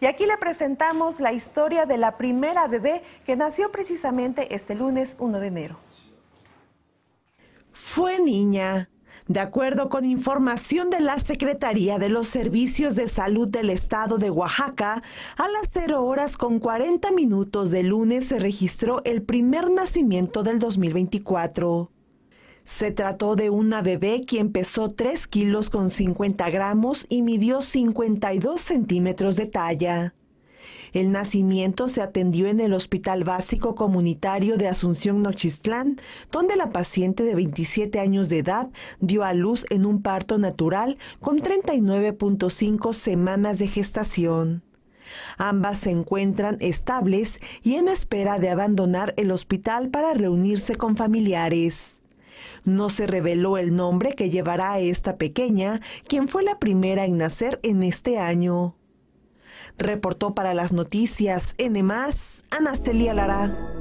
Y aquí le presentamos la historia de la primera bebé que nació precisamente este lunes 1 de enero. Fue niña. De acuerdo con información de la Secretaría de los Servicios de Salud del Estado de Oaxaca, a las 0 horas con 40 minutos de lunes se registró el primer nacimiento del 2024. Se trató de una bebé quien pesó 3 kilos con 50 gramos y midió 52 centímetros de talla. El nacimiento se atendió en el Hospital Básico Comunitario de Asunción Nochistlán, donde la paciente de 27 años de edad dio a luz en un parto natural con 39.5 semanas de gestación. Ambas se encuentran estables y en espera de abandonar el hospital para reunirse con familiares. No se reveló el nombre que llevará esta pequeña, quien fue la primera en nacer en este año. Reportó para las noticias N, Anastasia Lara.